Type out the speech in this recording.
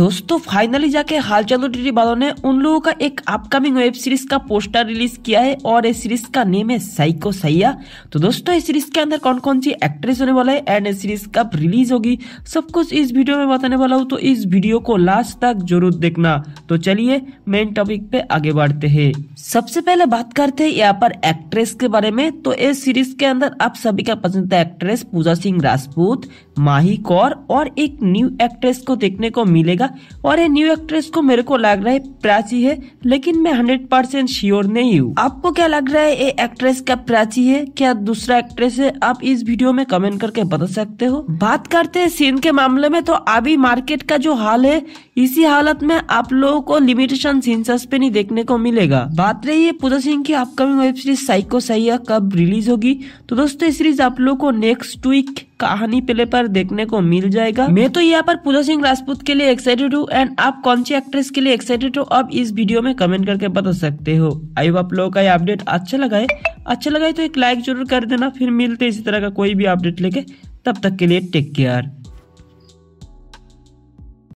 दोस्तों फाइनली जाके हाल चलो टीटी वालों ने उन लोगों का एक अपकमिंग वेब सीरीज का पोस्टर रिलीज किया है और इस सीरीज का नेम है साइको सैया तो दोस्तों इस सीरीज के अंदर कौन कौन सी एक्ट्रेस होने वाला है एंड इस सीरीज कब रिलीज होगी सब कुछ इस वीडियो में बताने वाला हूँ तो इस वीडियो को लास्ट तक जरूर देखना तो चलिए मेन टॉपिक पे आगे बढ़ते हैं सबसे पहले बात करते हैं यहाँ पर एक्ट्रेस के बारे में तो इस सीरीज के अंदर आप सभी का पसंदीदा एक्ट्रेस पूजा सिंह राजपूत माही कौर और एक न्यू एक्ट्रेस को देखने को मिलेगा और ये न्यू एक्ट्रेस को मेरे को लग रहा है प्राची है लेकिन मैं हंड्रेड परसेंट श्योर नहीं हूँ आपको क्या लग रहा है ये एक्ट्रेस क्या प्राची है क्या दूसरा एक्ट्रेस है आप इस वीडियो में कमेंट करके बता सकते हो बात करते हैं सीन के मामले में तो अभी मार्केट का जो हाल है इसी हालत में आप लोग को लिमिटेशन सेंसस पे नहीं देखने को मिलेगा बात रही है पूजा सिंह की अपकमिंग वेब सीरीज साइको साइया कब रिलीज होगी तो दोस्तों ये सीरीज आप लोगों को नेक्स्ट वीक कहानी प्ले पर देखने को मिल जाएगा मैं तो यहाँ पर पूजा सिंह राजपूत के लिए एक्साइटेड हूँ एंड आप कौन सी एक्ट्रेस के लिए एक्साइटेड हो आप इस वीडियो में कमेंट करके बता सकते हो आई आप लोगों का ये अपडेट अच्छा लगा है अच्छा लगा है तो एक लाइक जरूर कर देना फिर मिलते इसी तरह का कोई भी अपडेट लेके तब तक के लिए टेक केयर